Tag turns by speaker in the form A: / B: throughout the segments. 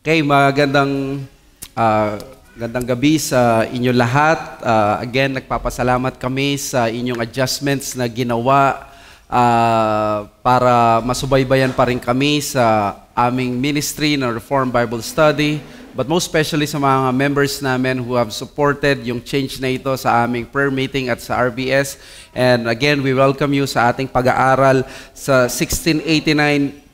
A: Okay, magandang uh, ah, gandang gabi sa inyo lahat. Uh, again, nagpapasalamat kami sa inyong adjustments na ginawa uh, para masubaybayan pa rin kami sa aming ministry na Reform Bible Study. But most especially sa mga members namin who have supported yung change na ito sa aming prayer meeting at sa RBS. And again, we welcome you sa ating pag-aaral sa 1689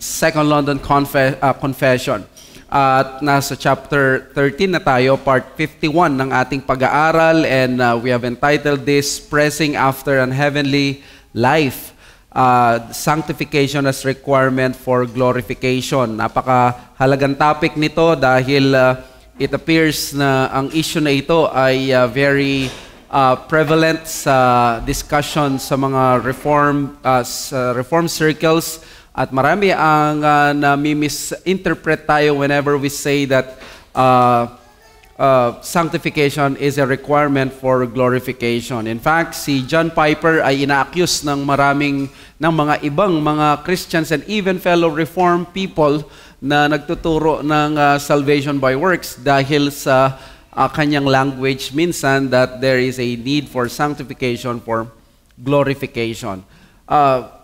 A: Second London Confe- uh, Confession. At nasa chapter 13 na tayo, part 51 ng ating pag-aaral and uh, we have entitled this Pressing After an Heavenly Life. Uh, sanctification as requirement for glorification. Napakahalagang topic nito dahil uh, it appears na ang issue na ito ay uh, very uh, prevalent sa discussion sa mga reform uh, sa uh, reform circles at marami ang uh, nami-misinterpret tayo whenever we say that uh, uh, sanctification is a requirement for glorification. In fact, si John Piper ay ina-accuse ng maraming ng mga ibang mga Christians and even fellow reformed people na nagtuturo ng uh, salvation by works dahil sa uh, kanyang language minsan that there is a need for sanctification for glorification. Uh,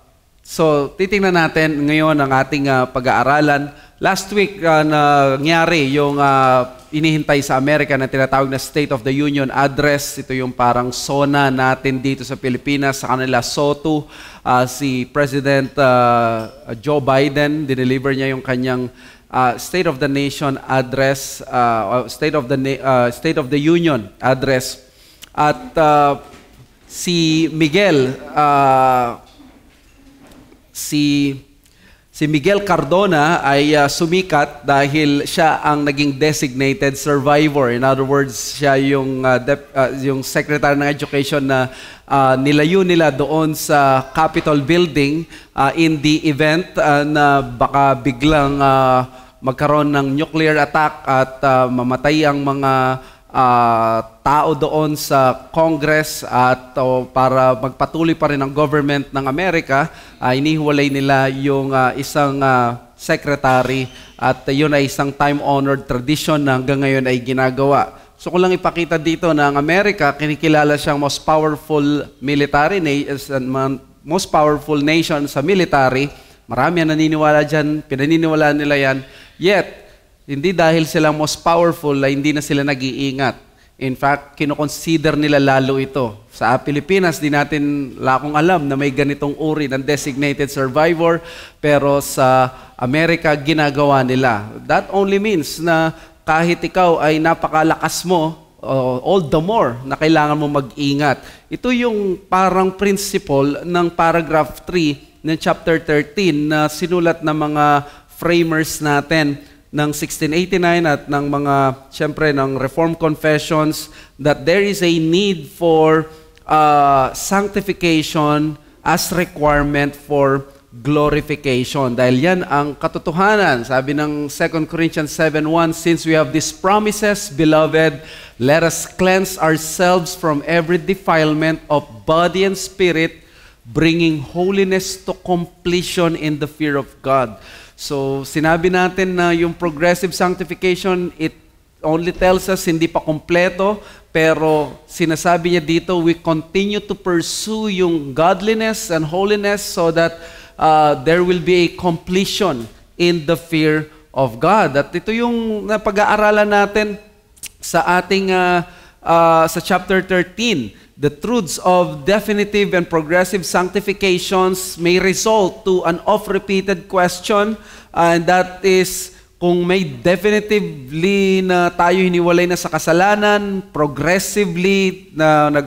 A: So, titingnan natin ngayon ang ating uh, pag-aaralan. Last week uh, nangyari yung uh, inihintay sa Amerika na tinatawag na State of the Union Address. Ito yung parang SONA natin dito sa Pilipinas, sa kanila SOTU. Uh, si President uh, Joe Biden, dineliver niya yung kanyang uh, State of the Nation Address, uh, State, of the Na- uh, State of the Union Address. At uh, si Miguel... Uh, si si Miguel Cardona ay uh, sumikat dahil siya ang naging designated survivor. In other words, siya yung uh, dep- uh, yung secretary ng education na uh, nilayo nila doon sa Capitol building uh, in the event uh, na baka biglang uh, magkaroon ng nuclear attack at uh, mamatay ang mga uh, tao doon sa Congress at uh, para magpatuloy pa rin ang government ng Amerika, uh, inihiwalay nila yung uh, isang uh, secretary at uh, yun ay isang time-honored tradition na hanggang ngayon ay ginagawa. So ko lang ipakita dito na ang Amerika, kinikilala siyang most powerful military na- uh, most powerful nation sa military. Marami ang naniniwala dyan, pinaniniwala nila yan. Yet, hindi dahil sila most powerful na hindi na sila nag-iingat. In fact, kinoconsider nila lalo ito. Sa Pilipinas, di natin lakong alam na may ganitong uri ng designated survivor, pero sa Amerika, ginagawa nila. That only means na kahit ikaw ay napakalakas mo, uh, all the more na kailangan mo mag-ingat. Ito yung parang principle ng paragraph 3 ng chapter 13 na sinulat ng mga framers natin ng 1689 at ng mga, siyempre, ng Reform Confessions that there is a need for uh, sanctification as requirement for glorification. Dahil yan ang katotohanan. Sabi ng 2 Corinthians 7.1, Since we have these promises, beloved, let us cleanse ourselves from every defilement of body and spirit, bringing holiness to completion in the fear of God. So, sinabi natin na yung progressive sanctification, it only tells us hindi pa kompleto, pero sinasabi niya dito, we continue to pursue yung godliness and holiness so that uh, there will be a completion in the fear of God. At ito yung napag-aaralan natin sa ating uh, uh, sa chapter 13 The truths of definitive and progressive sanctifications may result to an oft-repeated question, and that is, kung may definitively na tayo hiniwalay na sa kasalanan, progressively na nag,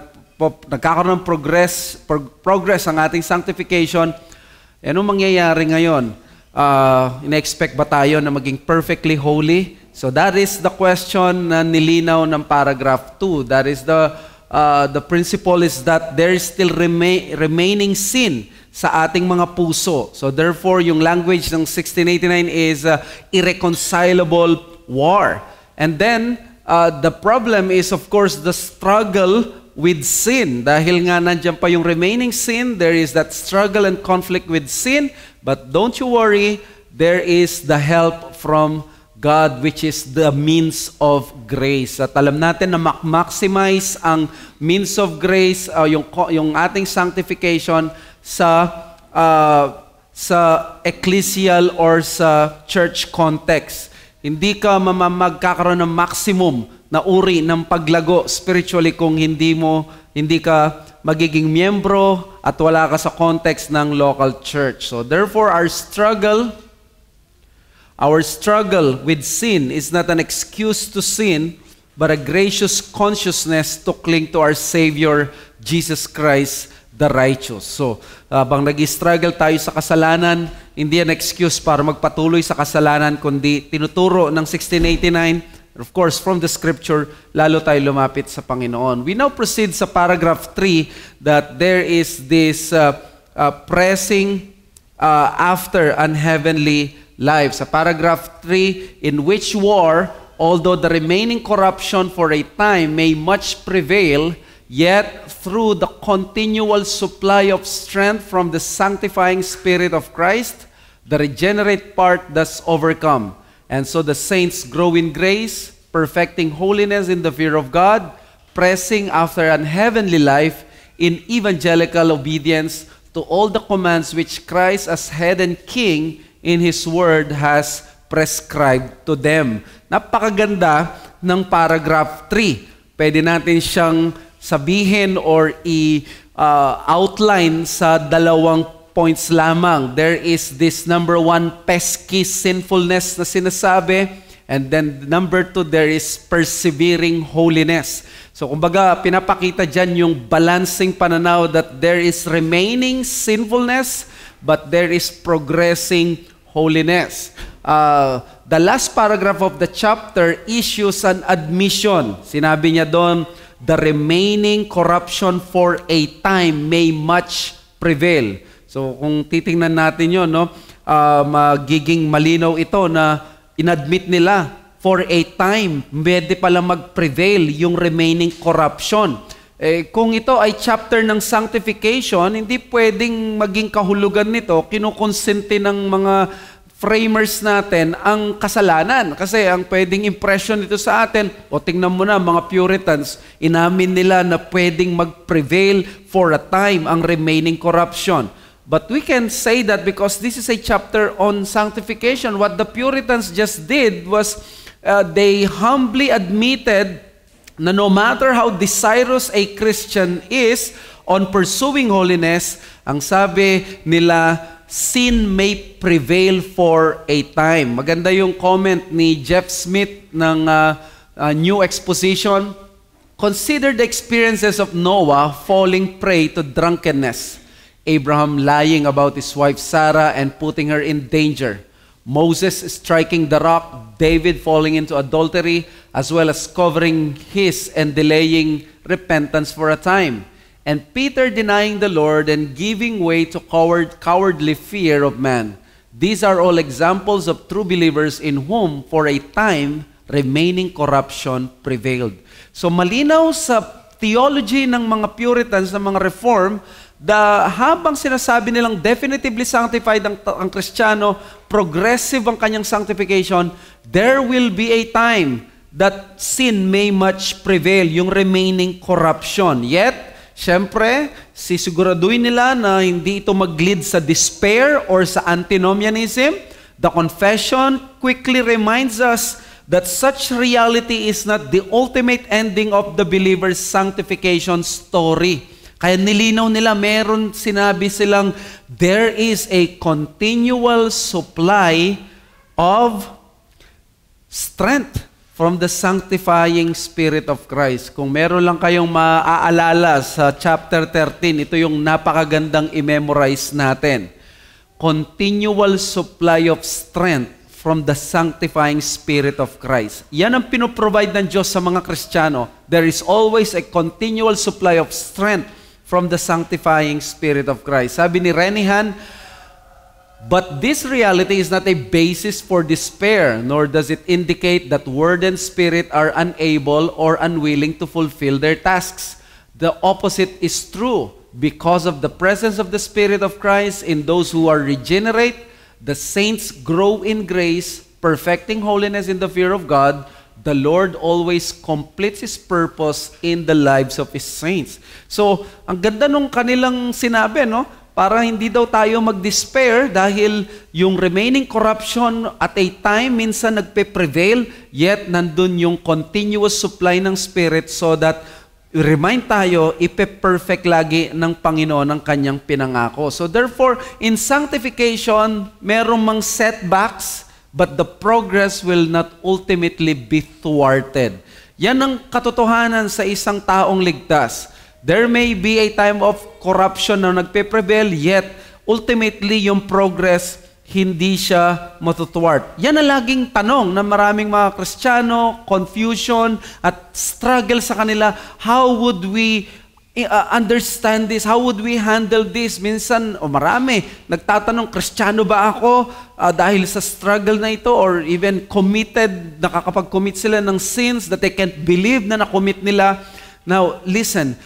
A: nagkakaroon ng progress, pro- progress ang ating sanctification, eh, anong mangyayari ngayon? Uh, ina-expect ba tayo na maging perfectly holy? So that is the question na nilinaw ng paragraph 2. That is the uh, the principle is that there is still rema- remaining sin sa ating mga puso. So therefore, yung language ng 1689 is uh, irreconcilable war. And then, uh, the problem is of course the struggle with sin. Dahil nga nandiyan pa yung remaining sin, there is that struggle and conflict with sin. But don't you worry, there is the help from God which is the means of grace. At alam natin na maximize ang means of grace, uh, yung, yung ating sanctification sa uh, sa ecclesial or sa church context. Hindi ka magkakaroon ng maximum na uri ng paglago spiritually kung hindi mo hindi ka magiging miyembro at wala ka sa context ng local church. So therefore our struggle Our struggle with sin is not an excuse to sin, but a gracious consciousness to cling to our Savior, Jesus Christ, the righteous. So, habang uh, nag-struggle tayo sa kasalanan, hindi an excuse para magpatuloy sa kasalanan, kundi tinuturo ng 1689, of course, from the Scripture, lalo tayo lumapit sa Panginoon. We now proceed sa paragraph 3 that there is this uh, uh, pressing uh, after unheavenly lives. A paragraph 3, in which war, although the remaining corruption for a time may much prevail, yet through the continual supply of strength from the sanctifying Spirit of Christ, the regenerate part does overcome. And so the saints grow in grace, perfecting holiness in the fear of God, pressing after an heavenly life in evangelical obedience to all the commands which Christ as head and king in His Word has prescribed to them. Napakaganda ng paragraph 3. Pwede natin siyang sabihin or i-outline uh, sa dalawang points lamang. There is this number one, pesky sinfulness na sinasabi. And then number two, there is persevering holiness. So kumbaga, pinapakita dyan yung balancing pananaw that there is remaining sinfulness but there is progressing holiness. Uh, the last paragraph of the chapter issues an admission. Sinabi niya doon, the remaining corruption for a time may much prevail. So kung titingnan natin yon, no, uh, magiging malinaw ito na inadmit nila for a time, pwede pala mag-prevail yung remaining corruption. Eh, kung ito ay chapter ng sanctification, hindi pwedeng maging kahulugan nito, kinukonsente ng mga framers natin ang kasalanan. Kasi ang pwedeng impression nito sa atin, o tingnan mo na mga Puritans, inamin nila na pwedeng mag-prevail for a time ang remaining corruption. But we can say that because this is a chapter on sanctification, what the Puritans just did was uh, they humbly admitted na no matter how desirous a Christian is on pursuing holiness, ang sabi nila, sin may prevail for a time. Maganda yung comment ni Jeff Smith ng uh, uh, New Exposition. Consider the experiences of Noah falling prey to drunkenness, Abraham lying about his wife Sarah and putting her in danger. Moses striking the rock, David falling into adultery, as well as covering his and delaying repentance for a time, and Peter denying the Lord and giving way to coward, cowardly fear of man. These are all examples of true believers in whom, for a time, remaining corruption prevailed. So malinaw sa theology ng mga Puritans, ng mga Reform, da, habang sinasabi nilang definitively sanctified ang, ang Kristiyano, progressive ang kanyang sanctification, there will be a time that sin may much prevail, yung remaining corruption. Yet, Siyempre, sisiguraduhin nila na hindi ito mag-lead sa despair or sa antinomianism. The confession quickly reminds us that such reality is not the ultimate ending of the believer's sanctification story. Kaya nilinaw nila, meron sinabi silang, there is a continual supply of strength from the sanctifying Spirit of Christ. Kung meron lang kayong maaalala sa chapter 13, ito yung napakagandang i-memorize natin. Continual supply of strength from the sanctifying Spirit of Christ. Yan ang pinoprovide ng Diyos sa mga Kristiyano. There is always a continual supply of strength from the sanctifying Spirit of Christ. Sabi ni Renihan, But this reality is not a basis for despair, nor does it indicate that Word and Spirit are unable or unwilling to fulfill their tasks. The opposite is true. Because of the presence of the Spirit of Christ in those who are regenerate, The saints grow in grace, perfecting holiness in the fear of God. The Lord always completes His purpose in the lives of His saints. So, ang ganda nung kanilang sinabi, no? Para hindi daw tayo mag-despair dahil yung remaining corruption at a time minsan nagpe-prevail, yet nandun yung continuous supply ng Spirit so that remind tayo, ipe-perfect lagi ng Panginoon ang kanyang pinangako. So therefore, in sanctification, merong mang setbacks, but the progress will not ultimately be thwarted. Yan ang katotohanan sa isang taong ligtas. There may be a time of corruption na nagpe-prevail, yet ultimately yung progress hindi siya matutwart. Yan ang laging tanong ng maraming mga Kristiyano, confusion, at struggle sa kanila. How would we eh, uh, understand this? How would we handle this? Minsan, o oh, marami, nagtatanong, Kristiyano ba ako uh, dahil sa struggle na ito? Or even committed, nakakapag-commit sila ng sins that they can't believe na nakommit nila. Now, listen,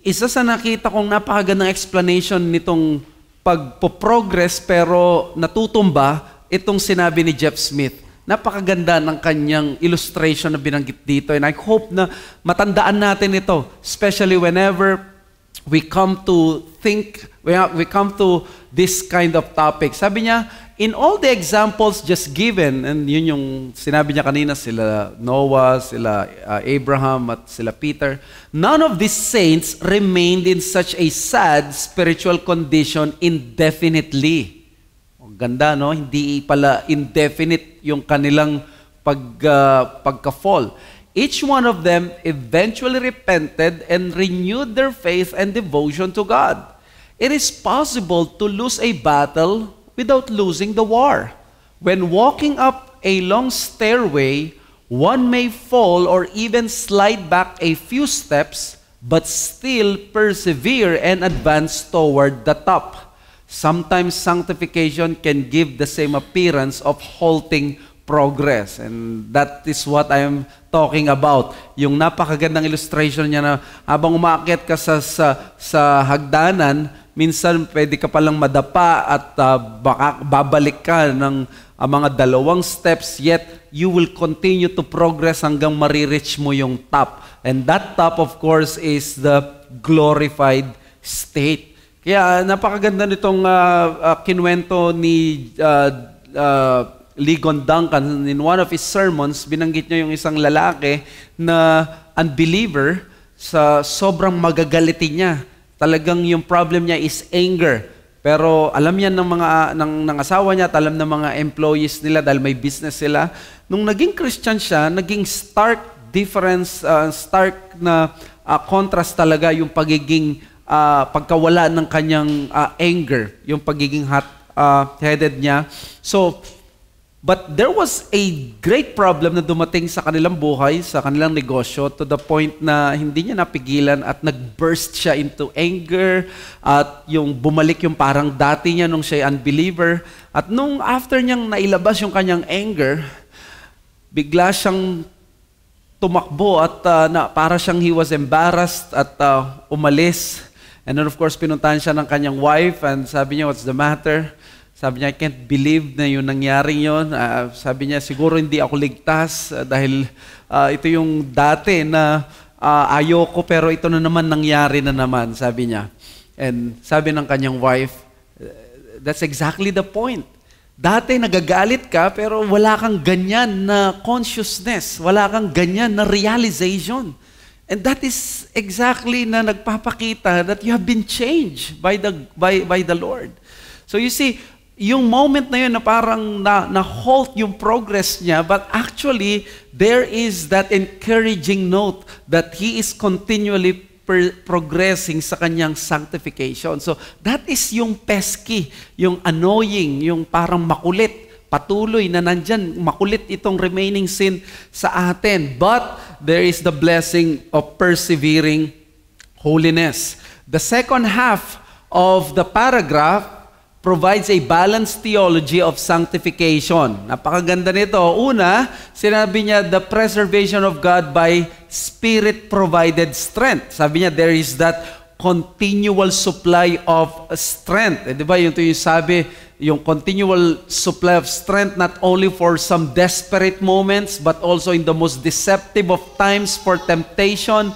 A: isa sa nakita kong napakagandang explanation nitong pagpo-progress pero natutumba itong sinabi ni Jeff Smith. Napakaganda ng kanyang illustration na binanggit dito and I hope na matandaan natin ito especially whenever we come to think we come to this kind of topic. Sabi niya, in all the examples just given, and yun yung sinabi niya kanina, sila Noah, sila uh, Abraham, at sila Peter, none of these saints remained in such a sad spiritual condition indefinitely. ganda, no? Hindi pala indefinite yung kanilang pag, uh, pagka-fall. Each one of them eventually repented and renewed their faith and devotion to God. It is possible to lose a battle without losing the war. When walking up a long stairway, one may fall or even slide back a few steps, but still persevere and advance toward the top. Sometimes sanctification can give the same appearance of halting progress. And that is what I am talking about. Yung napakagandang illustration niya na habang umaakyat ka sa, sa, sa hagdanan, minsan pwede ka palang madapa at uh, baka, babalik ka ng uh, mga dalawang steps, yet you will continue to progress hanggang marireach mo yung top. And that top, of course, is the glorified state. Kaya napakaganda nitong uh, ah, uh, kinwento ni uh, uh, Ligon Duncan in one of his sermons, binanggit niya yung isang lalaki na unbeliever sa sobrang magagalitin niya talagang yung problem niya is anger. Pero alam yan ng mga ng, ng asawa niya, at alam ng mga employees nila dahil may business sila. Nung naging Christian siya, naging stark difference, uh, stark na uh, contrast talaga yung pagiging uh, pagkawala ng kanyang uh, anger, yung pagiging hot uh, headed niya. So, But there was a great problem na dumating sa kanilang buhay, sa kanilang negosyo, to the point na hindi niya napigilan at nag-burst siya into anger at yung bumalik yung parang dati niya nung siya unbeliever. At nung after niyang nailabas yung kanyang anger, bigla siyang tumakbo at uh, na, para siyang he was embarrassed at uh, umalis. And then of course, pinuntahan siya ng kanyang wife and sabi niya, what's the matter? Sabi niya, I can't believe na yun nangyari yun. Uh, sabi niya, siguro hindi ako ligtas uh, dahil uh, ito yung dati na uh, ayoko pero ito na naman nangyari na naman, sabi niya. And sabi ng kanyang wife, eh, that's exactly the point. Dati nagagalit ka pero wala kang ganyan na consciousness, wala kang ganyan na realization. And that is exactly na nagpapakita that you have been changed by the by by the Lord. So you see, yung moment na yun na parang na, na halt yung progress niya, but actually, there is that encouraging note that he is continually per- progressing sa kanyang sanctification. So, that is yung pesky, yung annoying, yung parang makulit patuloy na nandyan, makulit itong remaining sin sa atin. But there is the blessing of persevering holiness. The second half of the paragraph provides a balanced theology of sanctification. Napakaganda nito. Una, sinabi niya the preservation of God by spirit-provided strength. Sabi niya there is that continual supply of strength. Eh, di ba? Yung to yung sabi, yung continual supply of strength not only for some desperate moments but also in the most deceptive of times for temptation,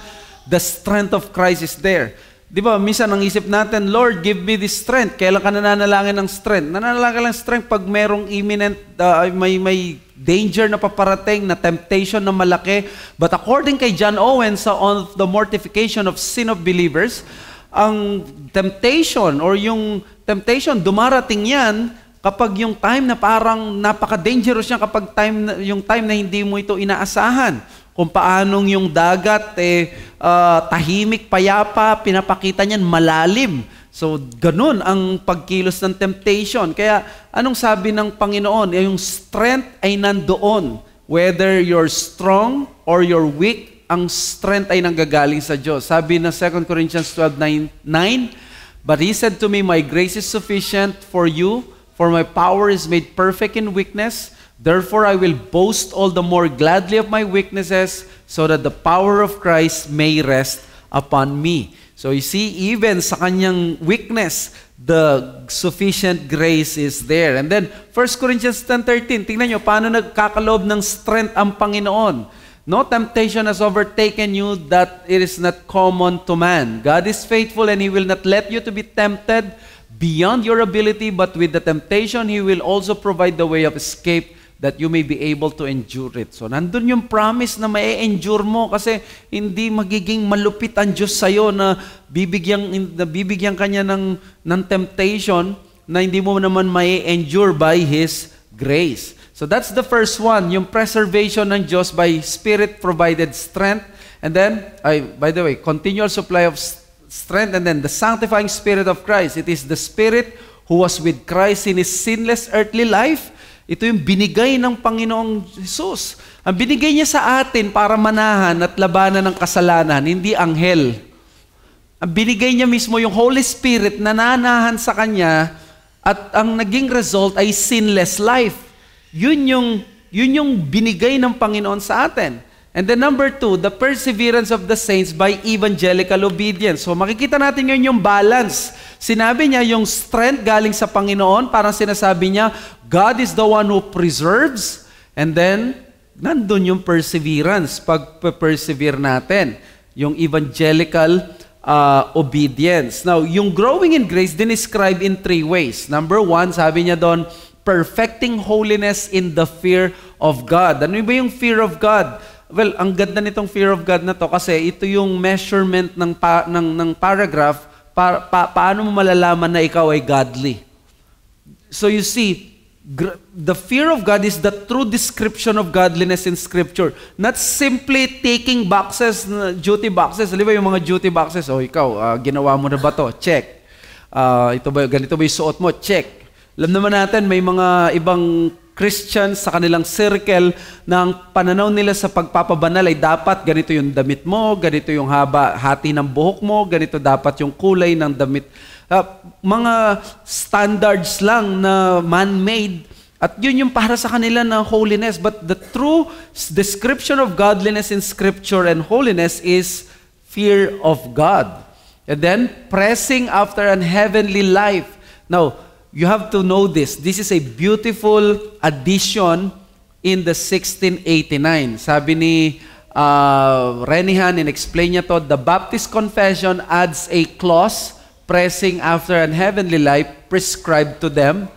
A: the strength of Christ is there. Di ba, minsan ang isip natin, Lord, give me the strength. Kailan ka nananalangin ng strength? Nananalangin ng strength pag merong imminent, uh, may, may danger na paparating, na temptation na malaki. But according kay John Owen sa On the Mortification of Sin of Believers, ang temptation or yung temptation, dumarating yan kapag yung time na parang napaka-dangerous yan kapag time, yung time na hindi mo ito inaasahan. Kung paanong yung dagat, eh, uh, tahimik, payapa, pinapakita niyan malalim. So, ganun ang pagkilos ng temptation. Kaya, anong sabi ng Panginoon? Eh, yung strength ay nandoon. Whether you're strong or you're weak, ang strength ay nanggagaling sa Diyos. Sabi na 2 Corinthians 12.9, But He said to me, My grace is sufficient for you, For my power is made perfect in weakness. Therefore, I will boast all the more gladly of my weaknesses, so that the power of Christ may rest upon me. So you see, even sa kanyang weakness, the sufficient grace is there. And then, 1 Corinthians 10.13, tingnan nyo, paano nagkakaloob ng strength ang Panginoon. No temptation has overtaken you that it is not common to man. God is faithful and He will not let you to be tempted beyond your ability, but with the temptation, He will also provide the way of escape that you may be able to endure it. So, nandun yung promise na may endure mo kasi hindi magiging malupit ang Diyos sa'yo na bibigyan, na bibigyan kanya ng, ng temptation na hindi mo naman may endure by His grace. So, that's the first one, yung preservation ng Diyos by Spirit-provided strength. And then, I, by the way, continual supply of strength strength and then the sanctifying Spirit of Christ. It is the Spirit who was with Christ in His sinless earthly life. Ito yung binigay ng Panginoong Jesus. Ang binigay niya sa atin para manahan at labanan ng kasalanan, hindi anghel. Ang binigay niya mismo yung Holy Spirit na nanahan sa Kanya at ang naging result ay sinless life. Yun yung, yun yung binigay ng Panginoon sa atin. And then number two, the perseverance of the saints by evangelical obedience. So makikita natin ngayon yung balance. Sinabi niya yung strength galing sa Panginoon, parang sinasabi niya, God is the one who preserves. And then, nandun yung perseverance, pag-persevere natin. Yung evangelical uh, obedience. Now, yung growing in grace, dinescribe in three ways. Number one, sabi niya doon, perfecting holiness in the fear of God. Ano ba yung fear of God? Well, ang ganda nitong fear of God na to kasi ito yung measurement ng, pa, ng, ng paragraph pa, pa, paano mo malalaman na ikaw ay godly. So you see, gr- the fear of God is the true description of godliness in Scripture. Not simply taking boxes, uh, duty boxes. Di ba yung mga duty boxes? Oh, ikaw, uh, ginawa mo na ba to? Check. Uh, ito ba, ganito ba yung suot mo? Check. Alam naman natin, may mga ibang Christians sa kanilang circle ng pananaw nila sa pagpapabanal ay dapat ganito yung damit mo, ganito yung haba, hati ng buhok mo, ganito dapat yung kulay ng damit. Uh, mga standards lang na man-made at yun yung para sa kanila na holiness. But the true description of godliness in Scripture and holiness is fear of God. And then, pressing after an heavenly life. Now, you have to know this. This is a beautiful addition in the 1689. Sabi ni uh, Renihan, in-explain niya to, the Baptist Confession adds a clause pressing after an heavenly life prescribed to them,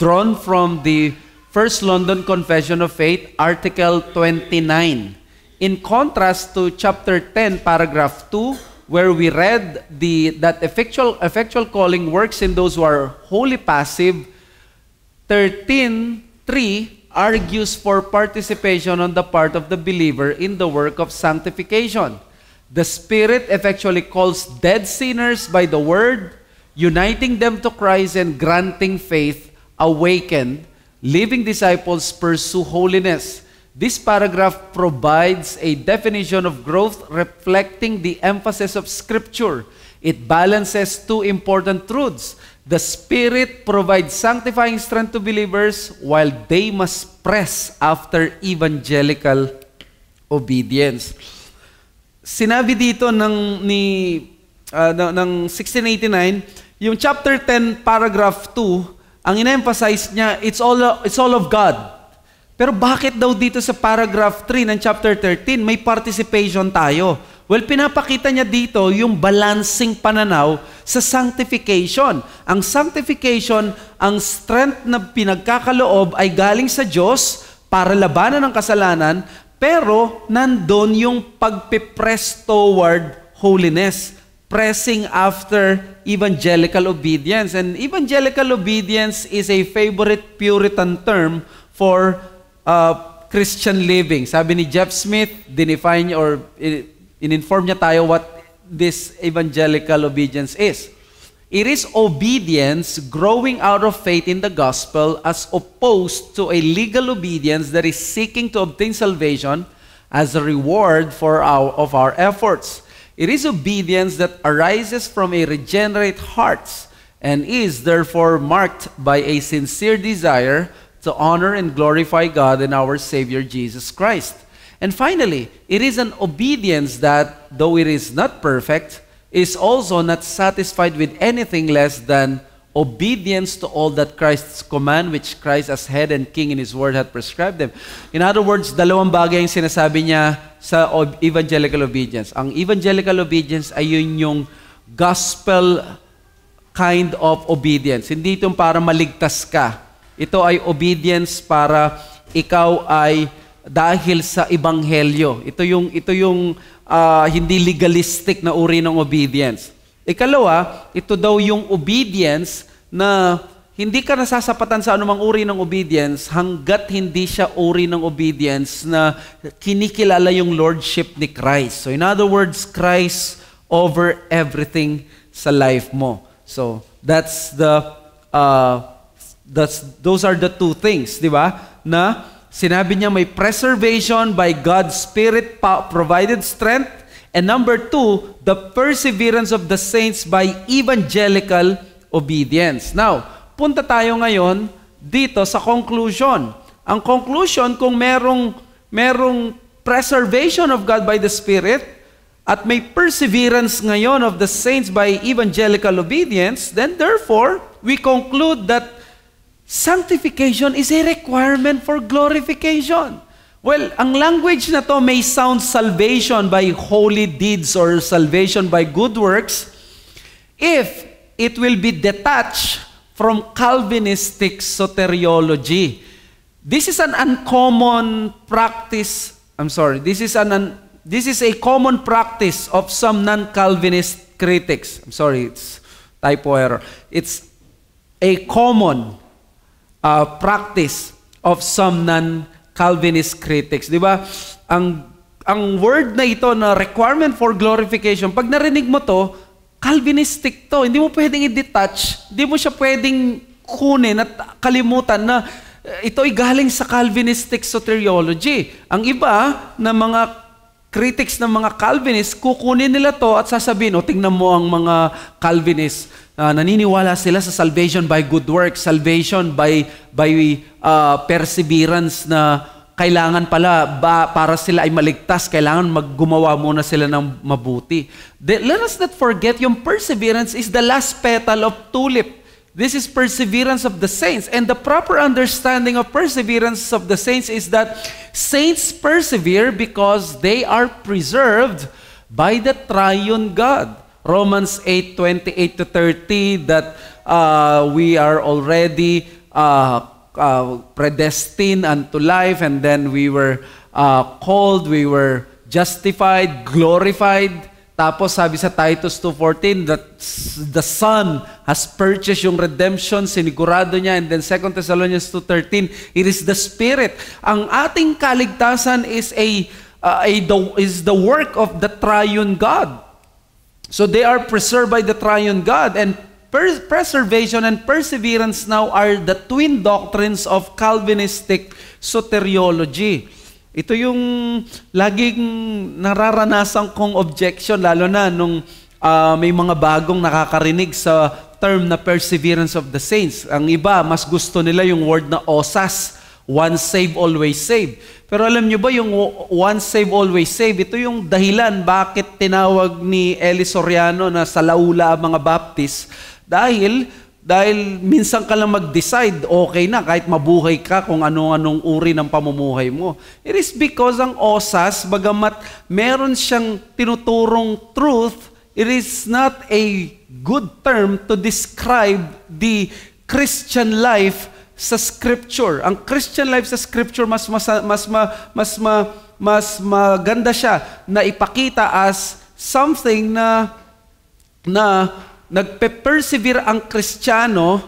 A: drawn from the First London Confession of Faith, Article 29. In contrast to chapter 10, paragraph 2, where we read the, that effectual, effectual calling works in those who are wholly passive, 13.3 argues for participation on the part of the believer in the work of sanctification. The Spirit effectually calls dead sinners by the Word, uniting them to Christ and granting faith awakened, living disciples pursue holiness. This paragraph provides a definition of growth reflecting the emphasis of Scripture. It balances two important truths. The Spirit provides sanctifying strength to believers while they must press after evangelical obedience. Sinabi dito ng ni uh, ng 1689, yung chapter 10 paragraph 2, ang ina-emphasize niya, it's all it's all of God. Pero bakit daw dito sa paragraph 3 ng chapter 13 may participation tayo? Well, pinapakita niya dito yung balancing pananaw sa sanctification. Ang sanctification, ang strength na pinagkakaloob ay galing sa Diyos para labanan ang kasalanan, pero nandun yung pagpipress toward holiness, pressing after evangelical obedience. And evangelical obedience is a favorite Puritan term for uh, Christian living. Sabi ni Jeff Smith, dinefine or in-inform niya tayo what this evangelical obedience is. It is obedience growing out of faith in the gospel as opposed to a legal obedience that is seeking to obtain salvation as a reward for our, of our efforts. It is obedience that arises from a regenerate heart and is therefore marked by a sincere desire to honor and glorify God and our Savior Jesus Christ. And finally, it is an obedience that, though it is not perfect, is also not satisfied with anything less than obedience to all that Christ's command, which Christ as head and king in His word had prescribed them. In other words, dalawang bagay ang sinasabi niya sa evangelical obedience. Ang evangelical obedience ay yun yung gospel kind of obedience. Hindi itong para maligtas ka ito ay obedience para ikaw ay dahil sa ebanghelyo. Ito yung ito yung uh, hindi legalistic na uri ng obedience. Ikalawa, ito daw yung obedience na hindi ka nasasapatan sa anumang uri ng obedience hanggat hindi siya uri ng obedience na kinikilala yung lordship ni Christ. So in other words, Christ over everything sa life mo. So that's the uh, That's, those are the two things, di ba? Na sinabi niya may preservation by God's Spirit provided strength. And number two, the perseverance of the saints by evangelical obedience. Now, punta tayo ngayon dito sa conclusion. Ang conclusion, kung merong, merong preservation of God by the Spirit, at may perseverance ngayon of the saints by evangelical obedience, then therefore, we conclude that Sanctification is a requirement for glorification. Well, ang language na to may sound salvation by holy deeds or salvation by good works if it will be detached from Calvinistic soteriology. This is an uncommon practice. I'm sorry. This is an un, this is a common practice of some non-Calvinist critics. I'm sorry, it's typo error. It's a common uh, practice of some non-Calvinist critics. Di ba? Ang, ang word na ito na requirement for glorification, pag narinig mo to, Calvinistic to. Hindi mo pwedeng i-detach. Hindi mo siya pwedeng kunin at kalimutan na eh, ito ay galing sa Calvinistic soteriology. Ang iba na mga critics ng mga Calvinist, kukunin nila to at sasabihin, o tingnan mo ang mga Calvinist Uh, naniniwala sila sa salvation by good works, salvation by, by uh, perseverance na kailangan pala ba, para sila ay maligtas, kailangan maggumawa muna sila ng mabuti. The, let us not forget, yung perseverance is the last petal of tulip. This is perseverance of the saints. And the proper understanding of perseverance of the saints is that saints persevere because they are preserved by the triune God. Romans 8, 28 to 30 that uh, we are already uh, uh, predestined unto life and then we were uh, called, we were justified, glorified. Tapos sabi sa Titus 2.14 that the Son has purchased yung redemption, sinigurado niya. And then 2 Thessalonians 2.13, it is the Spirit. Ang ating kaligtasan is a, uh, a the, is the work of the triune God. So they are preserved by the triune God and per- preservation and perseverance now are the twin doctrines of Calvinistic soteriology. Ito yung laging nararanasan kong objection lalo na nung uh, may mga bagong nakakarinig sa term na perseverance of the saints. Ang iba mas gusto nila yung word na osas Once save, always save. Pero alam nyo ba, yung once save, always save, ito yung dahilan bakit tinawag ni Eli Soriano na salaula ang mga Baptist. Dahil, dahil minsan ka lang mag-decide, okay na, kahit mabuhay ka kung anong-anong uri ng pamumuhay mo. It is because ang OSAS, bagamat meron siyang tinuturong truth, it is not a good term to describe the Christian life sa scripture. Ang Christian life sa scripture mas mas mas ma, mas ma, mas maganda siya na ipakita as something na na nagpe-persevere ang Kristiyano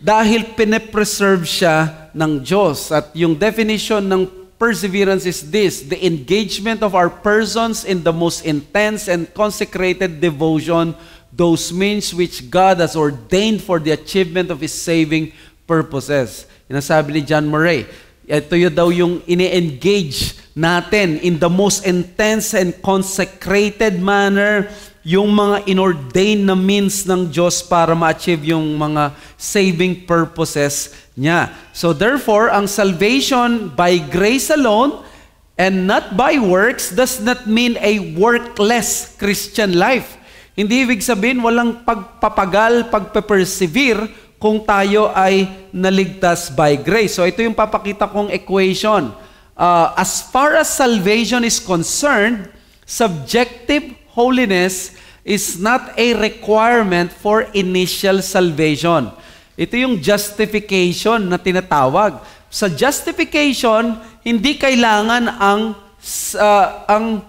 A: dahil pinepreserve siya ng Diyos. At yung definition ng perseverance is this, the engagement of our persons in the most intense and consecrated devotion, those means which God has ordained for the achievement of His saving purposes. Inasabi ni John Murray, ito yun daw yung ini-engage natin in the most intense and consecrated manner yung mga inordained na means ng Diyos para ma-achieve yung mga saving purposes niya. So therefore, ang salvation by grace alone and not by works does not mean a workless Christian life. Hindi ibig sabihin walang pagpapagal, pagpe kung tayo ay naligtas by grace. So ito yung papakita kong equation. Uh, as far as salvation is concerned, subjective holiness is not a requirement for initial salvation. Ito yung justification na tinatawag. Sa justification, hindi kailangan ang uh, ang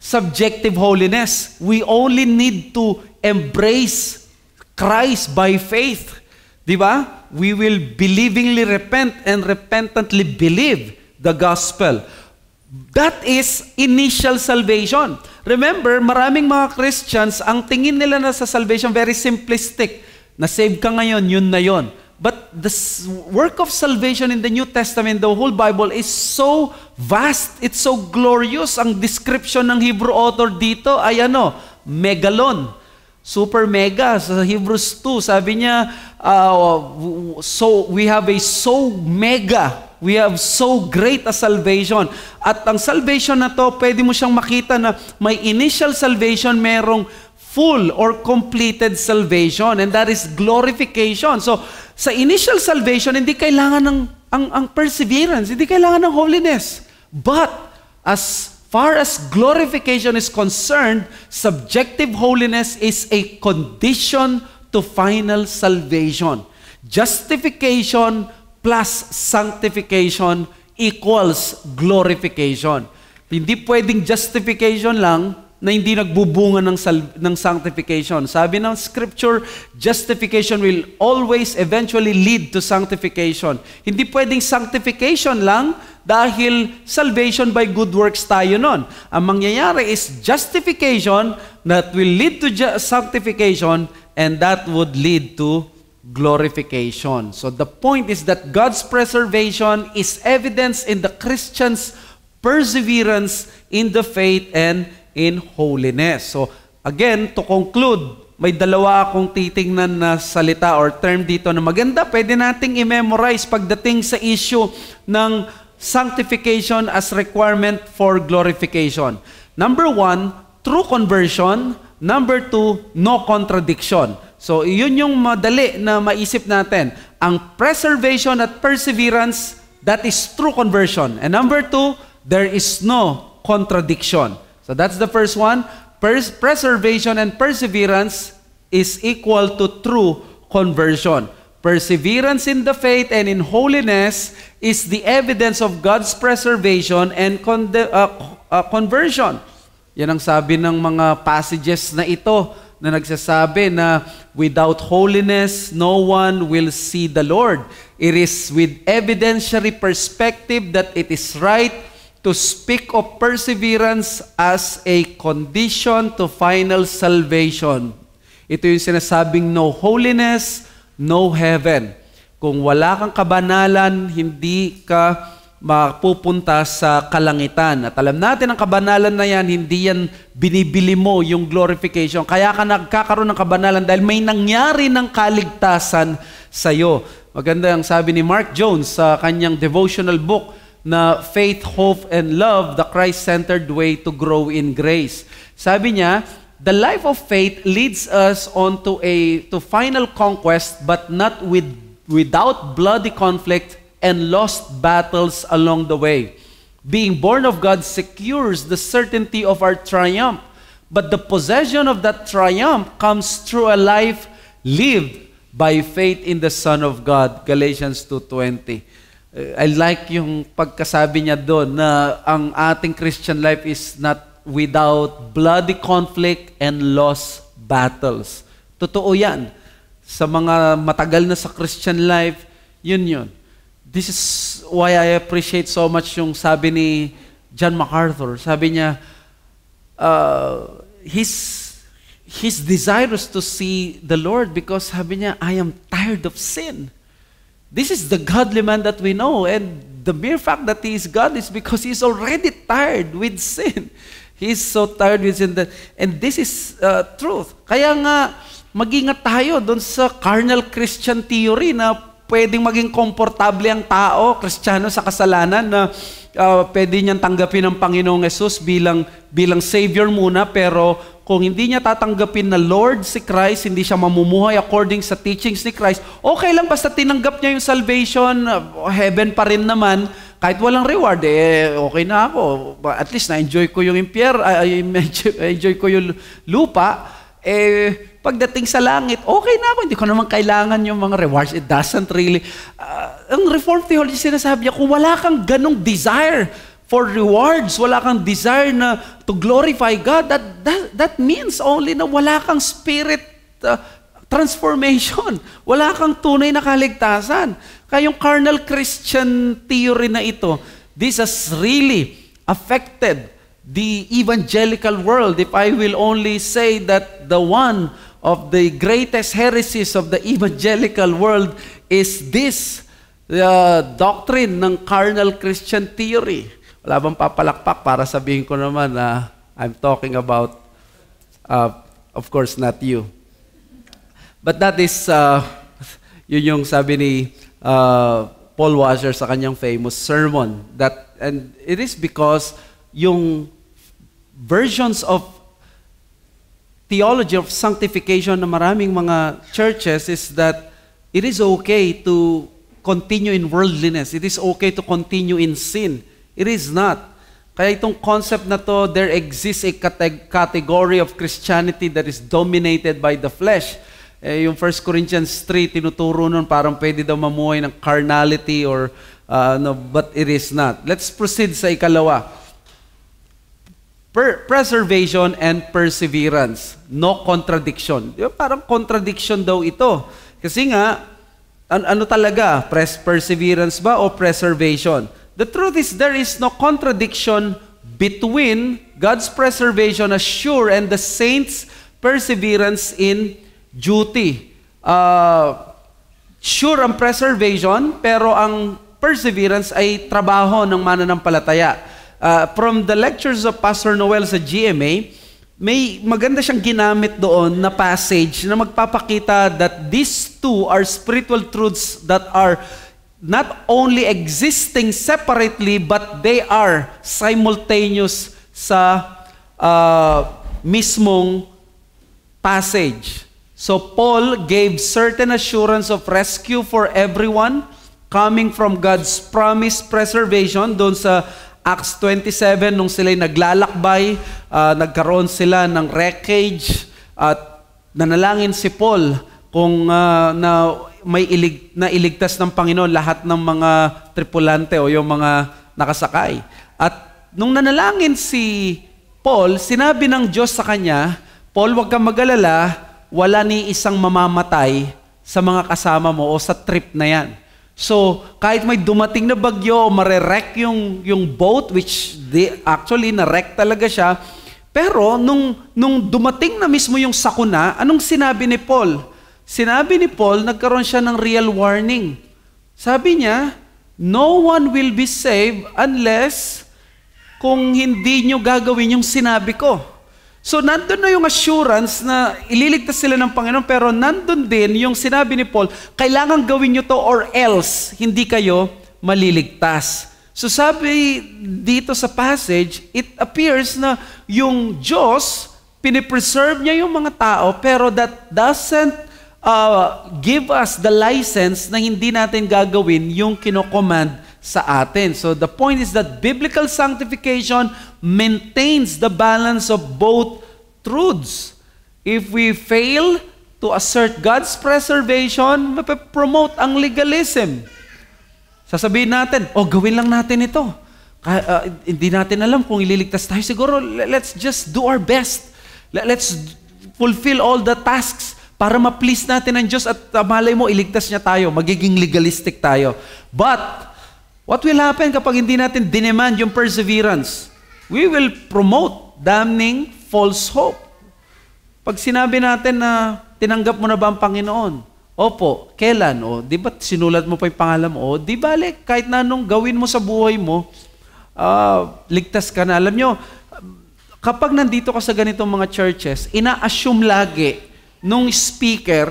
A: subjective holiness. We only need to embrace Christ by faith. Di ba? We will believingly repent and repentantly believe the gospel. That is initial salvation. Remember, maraming mga Christians, ang tingin nila na sa salvation very simplistic. Na-save ka ngayon, yun na yun. But the work of salvation in the New Testament, the whole Bible, is so vast, it's so glorious. Ang description ng Hebrew author dito ay ano, megalon Super mega. Sa Hebrews 2, sabi niya, uh, so we have a so mega, we have so great a salvation. At ang salvation na to, pwede mo siyang makita na may initial salvation, merong full or completed salvation and that is glorification. So sa initial salvation hindi kailangan ng ang, ang perseverance, hindi kailangan ng holiness. But as far as glorification is concerned, subjective holiness is a condition to final salvation. Justification plus sanctification equals glorification. Hindi pwedeng justification lang na hindi nagbubunga ng, sal- ng sanctification. Sabi ng scripture, justification will always eventually lead to sanctification. Hindi pwedeng sanctification lang dahil salvation by good works tayo nun. Ang mangyayari is justification that will lead to sanctification and that would lead to glorification. So the point is that God's preservation is evidence in the Christian's perseverance in the faith and in holiness. So again, to conclude, may dalawa akong titingnan na salita or term dito na maganda, pwede nating i-memorize pagdating sa issue ng sanctification as requirement for glorification. Number one, true conversion. Number two, no contradiction. So, yun yung madali na maisip natin. Ang preservation at perseverance, that is true conversion. And number two, there is no contradiction. So, that's the first one. Pers- preservation and perseverance is equal to true conversion. Perseverance in the faith and in holiness is the evidence of God's preservation and con- uh, uh, conversion. Yan ang sabi ng mga passages na ito na nagsasabi na without holiness, no one will see the Lord. It is with evidentiary perspective that it is right to speak of perseverance as a condition to final salvation. Ito yung sinasabing no holiness, no heaven. Kung wala kang kabanalan, hindi ka mapupunta sa kalangitan. At alam natin ang kabanalan na yan, hindi yan binibili mo yung glorification. Kaya ka nagkakaroon ng kabanalan dahil may nangyari ng kaligtasan sa iyo. Maganda ang sabi ni Mark Jones sa kanyang devotional book na Faith, Hope, and Love, the Christ-Centered Way to Grow in Grace. Sabi niya, The life of faith leads us on to a to final conquest but not with without bloody conflict and lost battles along the way. Being born of God secures the certainty of our triumph, but the possession of that triumph comes through a life lived by faith in the Son of God. Galatians 2.20 eh, I like yung pagkasabi niya doon na ang ating Christian life is not without bloody conflict and lost battles. Totoo yan. Sa mga matagal na sa Christian life, yun yun. This is why I appreciate so much yung sabi ni John MacArthur. Sabi niya, uh, his, his desire to see the Lord because sabi niya, I am tired of sin. This is the godly man that we know and the mere fact that he is God is because he's already tired with sin. He so tired with sin. That, and this is uh, truth. Kaya nga, magingat tayo doon sa carnal Christian theory na pwedeng maging komportable ang tao, kristyano sa kasalanan na uh, pwede niyang tanggapin ng Panginoong Yesus bilang bilang savior muna pero kung hindi niya tatanggapin na Lord si Christ, hindi siya mamumuhay according sa teachings ni Christ, okay lang basta tinanggap niya yung salvation, uh, heaven pa rin naman, kahit walang reward, eh, okay na ako. At least na-enjoy ko yung impier, ay, enjoy ko yung lupa. Eh, pagdating sa langit, okay na ako. Hindi ko naman kailangan yung mga rewards. It doesn't really... Uh, ang Reformed Theology sinasabi niya, kung wala kang ganong desire for rewards, wala kang desire na to glorify God, that, that, that means only na wala kang spirit uh, transformation. Wala kang tunay na kaligtasan. Kaya carnal Christian theory na ito, this has really affected the evangelical world. If I will only say that the one of the greatest heresies of the evangelical world is this uh, doctrine ng carnal Christian theory. Wala bang papalakpak para sabihin ko naman na uh, I'm talking about, uh, of course, not you. But that is, uh, yun yung sabi ni uh, Paul Washer sa kanyang famous sermon. That, and it is because yung versions of theology of sanctification na maraming mga churches is that it is okay to continue in worldliness. It is okay to continue in sin. It is not. Kaya itong concept na to, there exists a category of Christianity that is dominated by the flesh. Eh, yung 1 Corinthians 3, tinuturo nun parang pwede daw mamuhay ng carnality or uh, ah, no, but it is not. Let's proceed sa ikalawa. Per- preservation and perseverance. No contradiction. Yung Parang contradiction daw ito. Kasi nga, an- ano talaga? Pres- perseverance ba o preservation? The truth is there is no contradiction between God's preservation as sure and the saints' perseverance in duty. Uh, sure ang preservation, pero ang perseverance ay trabaho ng mananampalataya. Uh, from the lectures of Pastor Noel sa GMA, may maganda siyang ginamit doon na passage na magpapakita that these two are spiritual truths that are not only existing separately but they are simultaneous sa uh, mismong passage. So Paul gave certain assurance of rescue for everyone coming from God's promised preservation doon sa Acts 27 nung sila'y naglalakbay, uh, nagkaroon sila ng wreckage at nanalangin si Paul kung uh, na may ilig, na iligtas ng Panginoon lahat ng mga tripulante o yung mga nakasakay. At nung nanalangin si Paul, sinabi ng Diyos sa kanya, Paul, huwag kang mag-alala, wala ni isang mamamatay sa mga kasama mo o sa trip na yan. So, kahit may dumating na bagyo, marerek yung, yung boat, which they, actually, narek talaga siya. Pero, nung, nung dumating na mismo yung sakuna, anong sinabi ni Paul? Sinabi ni Paul, nagkaroon siya ng real warning. Sabi niya, no one will be saved unless kung hindi nyo gagawin yung sinabi ko. So nandun na yung assurance na ililigtas sila ng Panginoon pero nandun din yung sinabi ni Paul, kailangan gawin nyo to or else hindi kayo maliligtas. So sabi dito sa passage, it appears na yung Diyos, pinipreserve niya yung mga tao pero that doesn't uh, give us the license na hindi natin gagawin yung kinokomand sa atin. So the point is that biblical sanctification maintains the balance of both truths. If we fail to assert God's preservation, mapapromote ang legalism. Sasabihin natin, oh, gawin lang natin ito. Uh, hindi natin alam kung ililigtas tayo. Siguro, let's just do our best. Let's fulfill all the tasks para ma-please natin ang Diyos at uh, malay mo, iligtas niya tayo. Magiging legalistic tayo. But, What will happen kapag hindi natin dinemand yung perseverance? We will promote damning false hope. Pag sinabi natin na tinanggap mo na ba ang Panginoon? Opo, kailan? O, di ba sinulat mo pa yung pangalan mo? O, di balik, kahit na anong gawin mo sa buhay mo, uh, ligtas ka na. Alam nyo, kapag nandito ka sa ganitong mga churches, ina-assume lagi nung speaker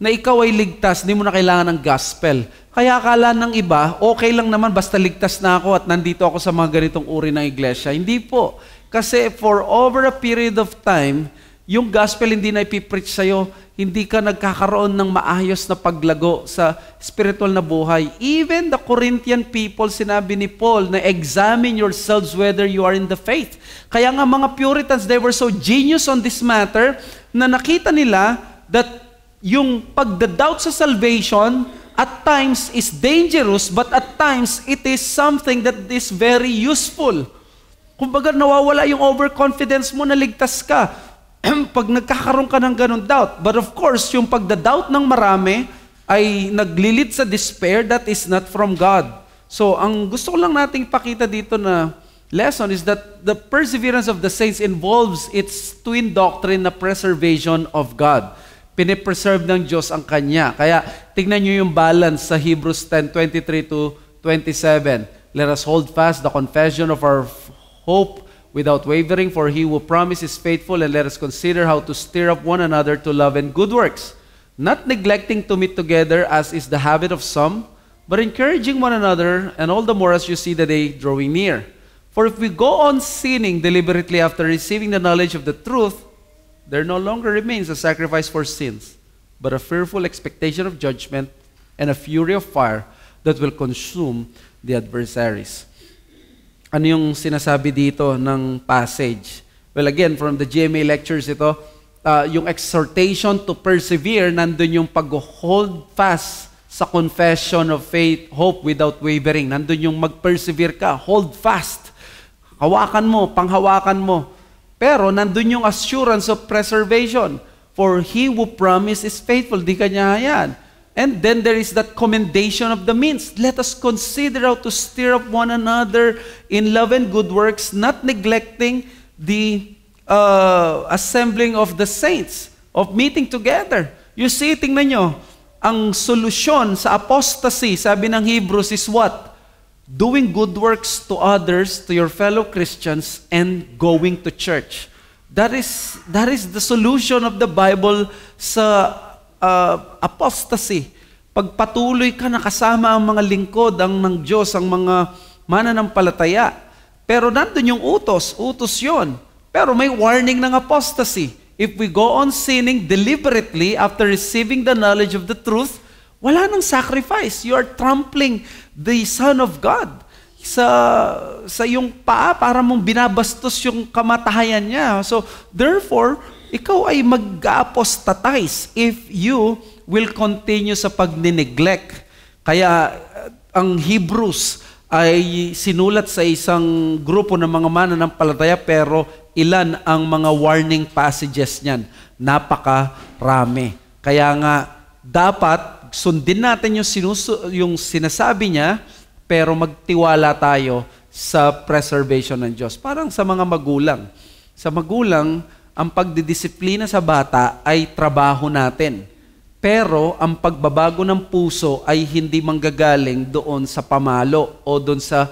A: na ikaw ay ligtas, hindi mo na kailangan ng gospel. Kaya akala ng iba, okay lang naman basta ligtas na ako at nandito ako sa mga ganitong uri ng iglesia. Hindi po. Kasi for over a period of time, yung gospel hindi na ipipreach sa'yo, hindi ka nagkakaroon ng maayos na paglago sa spiritual na buhay. Even the Corinthian people, sinabi ni Paul, na examine yourselves whether you are in the faith. Kaya nga mga Puritans, they were so genius on this matter na nakita nila that yung pagda-doubt sa salvation at times is dangerous but at times it is something that is very useful. Kumbaga nawawala yung overconfidence mo na ligtas ka pag nagkakaroon ka ng ganun doubt. But of course, yung pagda-doubt ng marami ay naglilid sa despair that is not from God. So, ang gusto ko lang nating pakita dito na lesson is that the perseverance of the saints involves its twin doctrine na preservation of God. Pinipreserve ng Diyos ang kanya. Kaya tingnan nyo yung balance sa Hebrews 10:23 to 27. Let us hold fast the confession of our hope without wavering, for he who promised is faithful, and let us consider how to stir up one another to love and good works, not neglecting to meet together as is the habit of some, but encouraging one another, and all the more as you see the day drawing near. For if we go on sinning deliberately after receiving the knowledge of the truth, there no longer remains a sacrifice for sins, but a fearful expectation of judgment and a fury of fire that will consume the adversaries. Ano yung sinasabi dito ng passage? Well, again, from the GMA lectures ito, uh, yung exhortation to persevere, nandun yung pag-hold fast sa confession of faith, hope without wavering. Nandun yung mag-persevere ka, hold fast. Hawakan mo, panghawakan mo pero nandun yung assurance of preservation. For he who promised is faithful. Di kanya yan. And then there is that commendation of the means. Let us consider how to stir up one another in love and good works, not neglecting the uh, assembling of the saints, of meeting together. You see, tingnan nyo, ang solusyon sa apostasy, sabi ng Hebrews, is what? doing good works to others, to your fellow Christians, and going to church. That is, that is the solution of the Bible sa uh, apostasy. Pagpatuloy ka nakasama ang mga lingkod, ang ng Diyos, ang mga mananampalataya. Pero nandun yung utos, utos yon. Pero may warning ng apostasy. If we go on sinning deliberately after receiving the knowledge of the truth, wala nang sacrifice. You are trampling the Son of God sa sa iyong paa para mong binabastos yung kamatayan niya. So, therefore, ikaw ay mag-apostatize if you will continue sa pagnineglect. Kaya eh, ang Hebrews ay sinulat sa isang grupo ng mga mananampalataya pero ilan ang mga warning passages niyan. Napakarami. Kaya nga, dapat sundin natin yung, sinusu- yung sinasabi niya, pero magtiwala tayo sa preservation ng Diyos. Parang sa mga magulang. Sa magulang, ang pagdidisiplina sa bata ay trabaho natin. Pero ang pagbabago ng puso ay hindi manggagaling doon sa pamalo o doon sa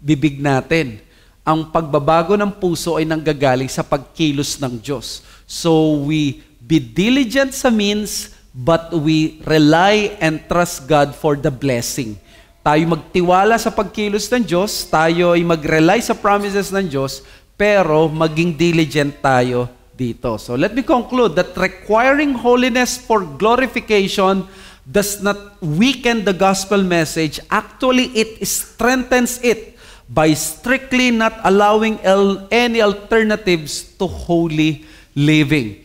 A: bibig natin. Ang pagbabago ng puso ay nanggagaling sa pagkilos ng Diyos. So we be diligent sa means, but we rely and trust God for the blessing. Tayo magtiwala sa pagkilos ng Diyos, tayo ay mag-rely sa promises ng Diyos, pero maging diligent tayo dito. So let me conclude that requiring holiness for glorification does not weaken the gospel message. Actually, it strengthens it by strictly not allowing any alternatives to holy living.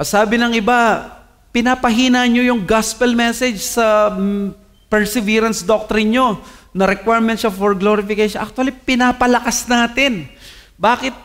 A: Sabi ng iba, pinapahina nyo yung gospel message sa mm, perseverance doctrine nyo na requirements of for glorification. Actually, pinapalakas natin. Bakit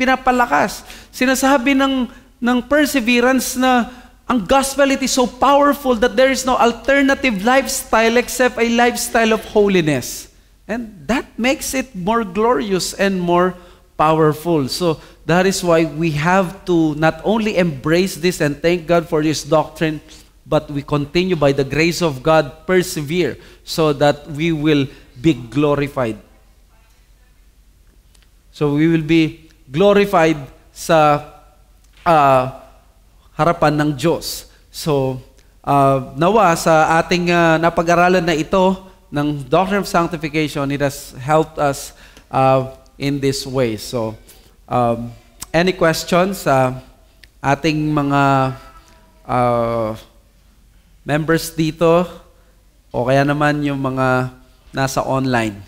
A: pinapalakas? Sinasabi ng, ng perseverance na ang gospel, it is so powerful that there is no alternative lifestyle except a lifestyle of holiness. And that makes it more glorious and more powerful. So, That is why we have to not only embrace this and thank God for this doctrine, but we continue by the grace of God, persevere so that we will be glorified. So we will be glorified sa uh, harapan ng Diyos. So, uh, nawa sa ating uh, napag-aralan na ito ng Doctrine of Sanctification, it has helped us uh, in this way. So, Um, any questions sa uh, ating mga uh, members dito o kaya naman yung mga nasa online?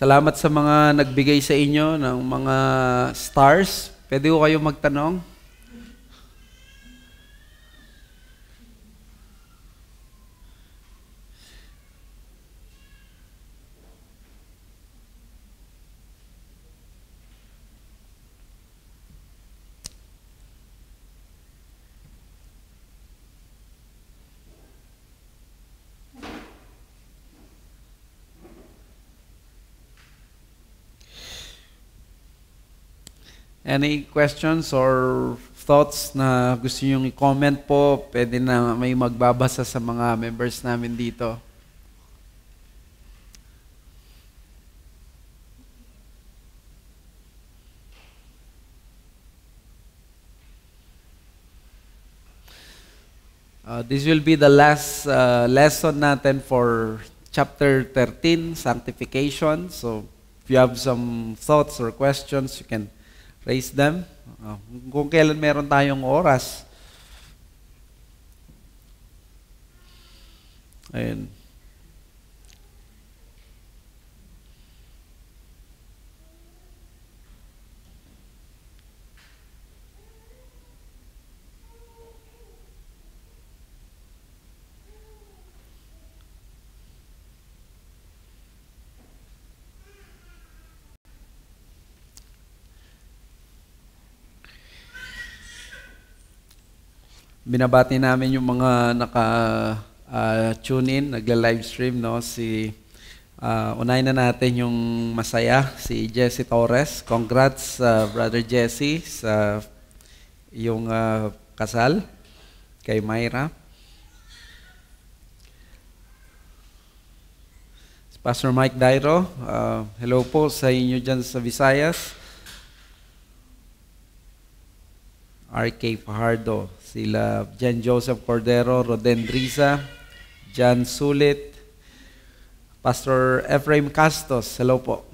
A: Salamat sa mga nagbigay sa inyo ng mga stars. Pwede ko kayo magtanong. Any questions or thoughts na gusto nyong i-comment po? Pwede na may magbabasa sa mga members namin dito. Uh, this will be the last uh, lesson natin for chapter 13, sanctification. So if you have some thoughts or questions, you can Raise them. Oh, kung kailan meron tayong oras. Ayun. binabati namin yung mga naka-tune ah, in, nagla-live stream, no? Si, uh, ah, unay na natin yung masaya, si Jesse Torres. Congrats, uh, Brother Jesse, sa yung uh, kasal kay Myra. Pastor Mike Dairo, uh, hello po sa inyo dyan sa Visayas. RK Fajardo, sila Jan Joseph Cordero, Roden Risa, Jan Sulit, Pastor Ephraim Castos. Hello po.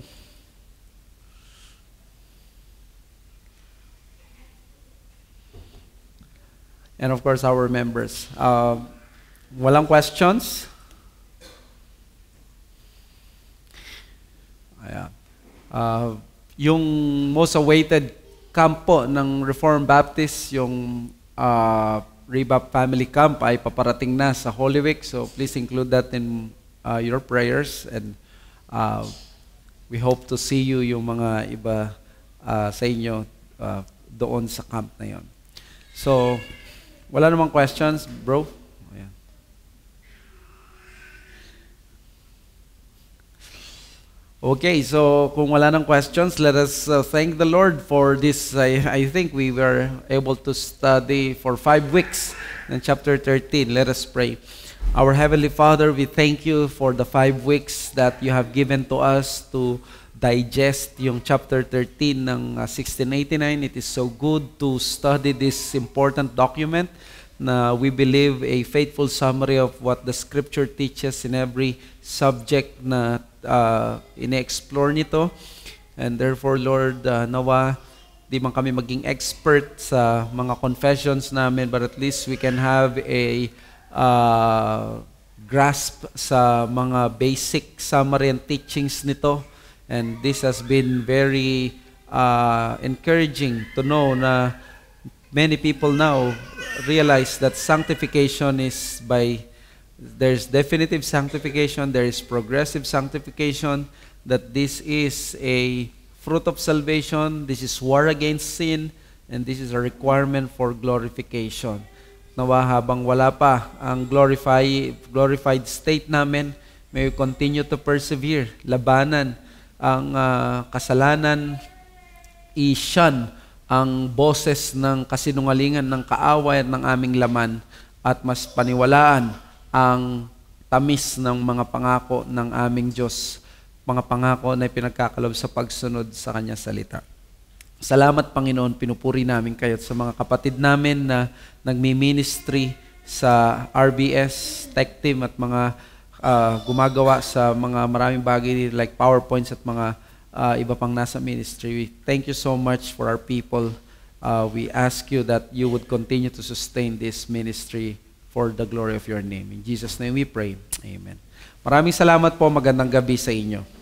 A: And of course, our members. Uh, walang questions? Ayan. Uh, yung most awaited camp po ng Reformed Baptist, yung uh, Rebab Family Camp ay paparating na sa Holy Week. So please include that in uh, your prayers and uh, we hope to see you yung mga iba uh, sa inyo uh, doon sa camp na yon. So, wala namang questions, bro? Okay, so kung wala ng questions, let us uh, thank the Lord for this. I, I think we were able to study for five weeks in chapter 13. Let us pray. Our Heavenly Father, we thank you for the five weeks that you have given to us to digest yung chapter 13 ng 1689. Uh, It is so good to study this important document na we believe a faithful summary of what the Scripture teaches in every subject na uh, ine-explore nito. And therefore, Lord, uh, nawa, di man kami maging expert sa mga confessions namin, but at least we can have a uh, grasp sa mga basic summary and teachings nito. And this has been very uh, encouraging to know na many people now realize that sanctification is by There's definitive sanctification, there is progressive sanctification, that this is a fruit of salvation, this is war against sin, and this is a requirement for glorification. Nawa habang wala pa ang glorify, glorified state namin, may we continue to persevere, labanan ang uh, kasalanan, i ang boses ng kasinungalingan ng kaaway at ng aming laman at mas paniwalaan ang tamis ng mga pangako ng aming Diyos, mga pangako na pinagkakalob sa pagsunod sa Kanya salita. Salamat Panginoon, pinupuri namin kayo sa mga kapatid namin na nagmi-ministry sa RBS, tech team at mga uh, gumagawa sa mga maraming bagay like PowerPoints at mga uh, iba pang nasa ministry. We thank you so much for our people. Uh, we ask you that you would continue to sustain this ministry for the glory of your name. In Jesus' name we pray. Amen. Maraming salamat po. Magandang gabi sa inyo.